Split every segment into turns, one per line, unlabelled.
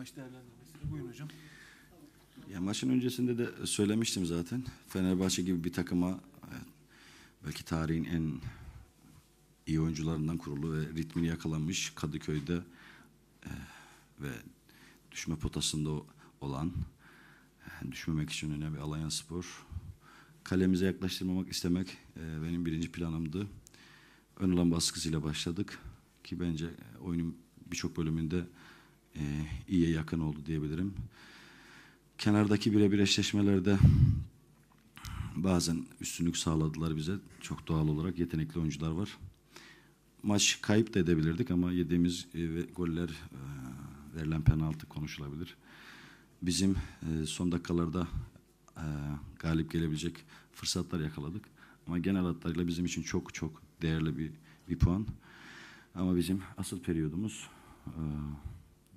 maç değerlendirmesini. Buyurun hocam. Ya maçın öncesinde de söylemiştim zaten. Fenerbahçe gibi bir takıma belki tarihin en iyi oyuncularından kurulu ve ritmini yakalanmış Kadıköy'de eh, ve düşme potasında olan eh, düşmemek için önemli bir Alanya Spor kalemize yaklaştırmamak istemek eh, benim birinci planımdı. Ön alan baskısıyla başladık ki bence oyunun birçok bölümünde e, iyiye yakın oldu diyebilirim. Kenardaki birebir eşleşmelerde bazen üstünlük sağladılar bize. Çok doğal olarak yetenekli oyuncular var. Maç kayıp da edebilirdik ama yediğimiz e, goller, e, verilen penaltı konuşulabilir. Bizim e, son dakikalarda e, galip gelebilecek fırsatlar yakaladık. Ama genel hatlarıyla bizim için çok çok değerli bir, bir puan. Ama bizim asıl periyodumuz e,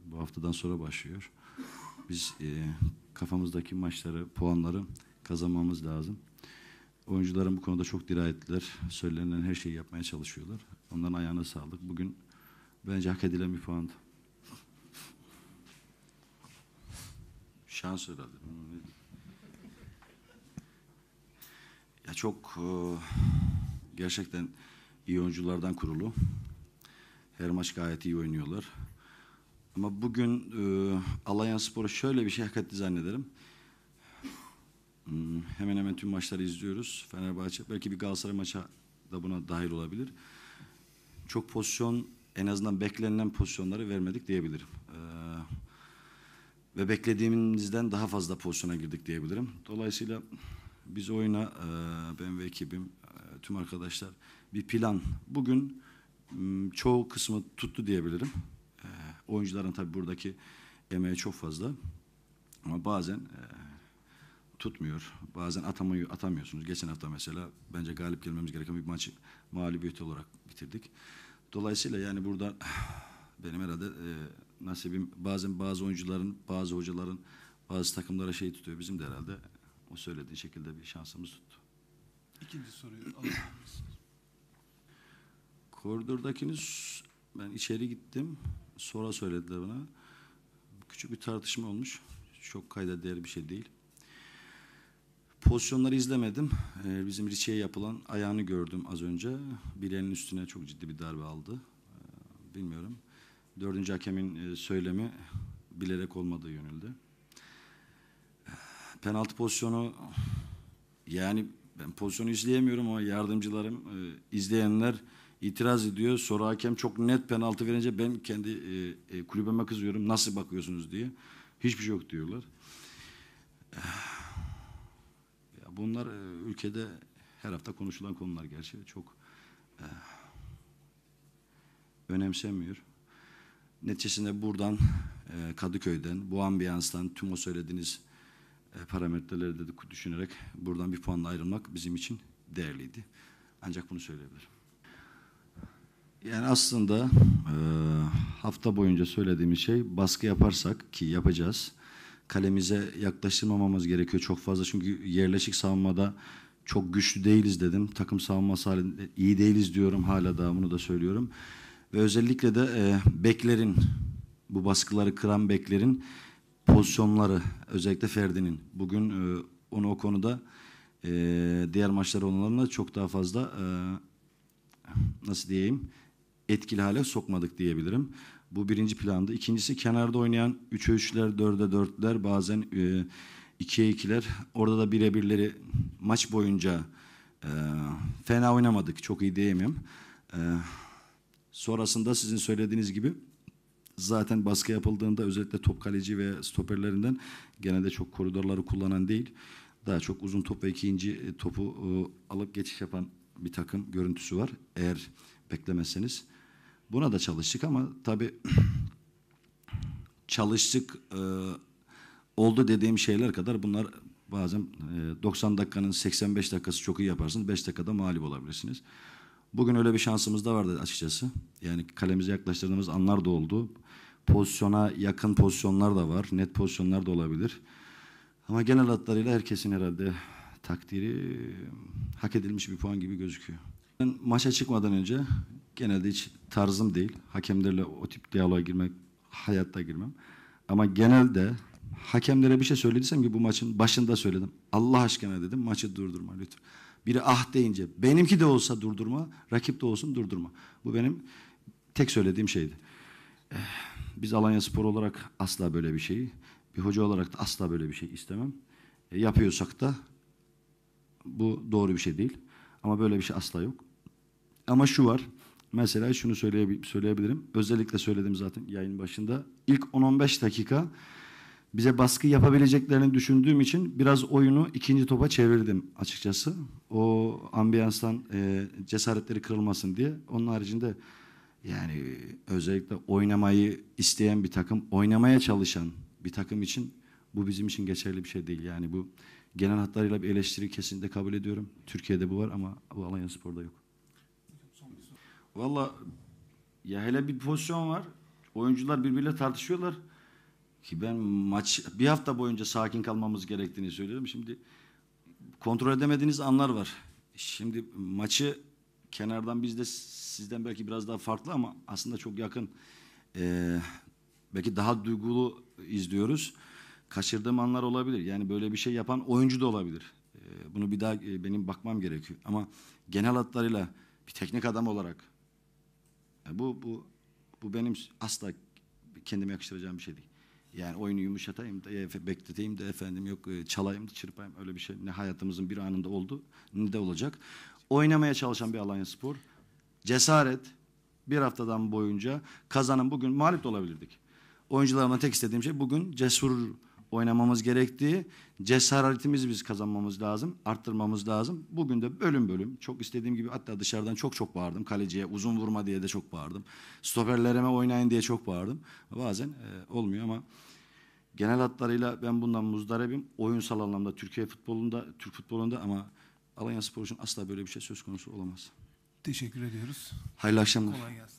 bu haftadan sonra başlıyor. Biz e, kafamızdaki maçları, puanları kazanmamız lazım. Oyuncuların bu konuda çok dirayetliler. Söylenen her şeyi yapmaya çalışıyorlar. Onların ayağına sağlık. Bugün bence hak edilen bir puandı. Şans herhalde. Ya çok e, gerçekten iyi oyunculardan kurulu. Her maç gayet iyi oynuyorlar. Ama bugün e, Alanya Spor'u şöyle bir şey hak etti zannederim. Hmm, hemen hemen tüm maçları izliyoruz. Fenerbahçe belki bir Galatasaray maçı da buna dahil olabilir. Çok pozisyon en azından beklenilen pozisyonları vermedik diyebilirim. Ee, ve beklediğimizden daha fazla pozisyona girdik diyebilirim. Dolayısıyla biz oyuna e, ben ve ekibim e, tüm arkadaşlar bir plan bugün hmm, çoğu kısmı tuttu diyebilirim. Oyuncuların tabi buradaki emeği çok fazla. Ama bazen e, tutmuyor. Bazen atamayı atamıyorsunuz. Geçen hafta mesela bence galip gelmemiz gereken bir maçı mağlubiyet olarak bitirdik. Dolayısıyla yani burada benim herhalde e, nasibim bazen bazı oyuncuların, bazı hocaların bazı takımlara şey tutuyor. Bizim de herhalde o söylediği şekilde bir şansımız tuttu. İkinci soruyu alabilirsiniz. Koridordakiniz ben içeri gittim sonra söylediler bana. Küçük bir tartışma olmuş. Çok kayda değer bir şey değil. Pozisyonları izlemedim. Ee, bizim Richie'ye yapılan ayağını gördüm az önce. Bileğinin üstüne çok ciddi bir darbe aldı. Ee, bilmiyorum. Dördüncü hakemin e, söylemi bilerek olmadığı yönünde. Ee, penaltı pozisyonu yani ben pozisyonu izleyemiyorum ama yardımcılarım, e, izleyenler itiraz ediyor. Sonra hakem çok net penaltı verince ben kendi e, e, kulübeme kızıyorum. Nasıl bakıyorsunuz diye. Hiçbir şey yok diyorlar. Ya bunlar e, ülkede her hafta konuşulan konular gerçi. Çok e, önemsemiyor. Neticesinde buradan e, Kadıköy'den, bu ambiyanstan tüm o söylediğiniz e, parametreleri de düşünerek buradan bir puanla ayrılmak bizim için değerliydi. Ancak bunu söyleyebilirim. Yani aslında e, hafta boyunca söylediğimiz şey baskı yaparsak ki yapacağız. Kalemize yaklaştırmamamız gerekiyor çok fazla çünkü yerleşik savunmada çok güçlü değiliz dedim. Takım savunması halinde iyi değiliz diyorum hala da bunu da söylüyorum. Ve özellikle de e, beklerin bu baskıları kıran beklerin pozisyonları özellikle Ferdi'nin. Bugün e, onu o konuda e, diğer maçlar olanlarına çok daha fazla e, nasıl diyeyim etkili hale sokmadık diyebilirim. Bu birinci planda. İkincisi kenarda oynayan 3'e 3'ler, 4'e 4'ler bazen e, 2'ye 2'ler. Orada da birebirleri maç boyunca e, fena oynamadık. Çok iyi diyemem. E, sonrasında sizin söylediğiniz gibi zaten baskı yapıldığında özellikle top kaleci ve stoperlerinden genelde çok koridorları kullanan değil. Daha çok uzun top ve ikinci e, topu e, alıp geçiş yapan bir takım görüntüsü var. Eğer beklemezseniz. Buna da çalıştık ama tabii çalıştık e, oldu dediğim şeyler kadar bunlar bazen e, 90 dakikanın 85 dakikası çok iyi yaparsınız. 5 dakikada mağlup olabilirsiniz. Bugün öyle bir şansımız da vardı açıkçası. Yani kalemize yaklaştırdığımız anlar da oldu. Pozisyona yakın pozisyonlar da var. Net pozisyonlar da olabilir. Ama genel hatlarıyla herkesin herhalde takdiri hak edilmiş bir puan gibi gözüküyor. Ben maça çıkmadan önce genelde hiç tarzım değil. Hakemlerle o tip diyaloğa girmek hayatta girmem. Ama genelde hakemlere bir şey söylediysem ki bu maçın başında söyledim. Allah aşkına dedim maçı durdurma lütfen. Biri ah deyince benimki de olsa durdurma, rakip de olsun durdurma. Bu benim tek söylediğim şeydi. Eh, biz Alanya Spor olarak asla böyle bir şeyi, bir hoca olarak da asla böyle bir şey istemem. E, yapıyorsak da bu doğru bir şey değil. Ama böyle bir şey asla yok. Ama şu var, Mesela şunu söyleyebilirim. Özellikle söyledim zaten yayın başında. İlk 10-15 dakika bize baskı yapabileceklerini düşündüğüm için biraz oyunu ikinci topa çevirdim açıkçası. O ambiyanstan e, cesaretleri kırılmasın diye. Onun haricinde yani özellikle oynamayı isteyen bir takım, oynamaya çalışan bir takım için bu bizim için geçerli bir şey değil. Yani bu genel hatlarıyla bir eleştiri kesinlikle kabul ediyorum. Türkiye'de bu var ama bu Alanya Spor'da yok. Valla ya hele bir pozisyon var. Oyuncular birbiriyle tartışıyorlar. Ki ben maç bir hafta boyunca sakin kalmamız gerektiğini söylüyorum. Şimdi kontrol edemediğiniz anlar var. Şimdi maçı kenardan biz de sizden belki biraz daha farklı ama aslında çok yakın. Ee, belki daha duygulu izliyoruz. Kaçırdığım anlar olabilir. Yani böyle bir şey yapan oyuncu da olabilir. Ee, bunu bir daha e, benim bakmam gerekiyor. Ama genel hatlarıyla bir teknik adam olarak e, bu, bu, bu benim asla kendime yakıştıracağım bir şey değil. Yani oyunu yumuşatayım da e, bekleteyim de efendim yok e, çalayım da çırpayım öyle bir şey ne hayatımızın bir anında oldu ne de olacak. Oynamaya çalışan bir Alanya Spor. Cesaret bir haftadan boyunca kazanın bugün mağlup da olabilirdik. Oyuncularıma tek istediğim şey bugün cesur oynamamız gerektiği cesaretimizi biz kazanmamız lazım, arttırmamız lazım. Bugün de bölüm bölüm çok istediğim gibi hatta dışarıdan çok çok bağırdım. Kaleciye uzun vurma diye de çok bağırdım. Stoperlerime oynayın diye çok bağırdım. Bazen e, olmuyor ama genel hatlarıyla ben bundan muzdaribim. Oyunsal anlamda Türkiye futbolunda, Türk futbolunda ama Alanya Spor için asla böyle bir şey söz konusu olamaz. Teşekkür ediyoruz. Hayırlı akşamlar. Kolay gelsin.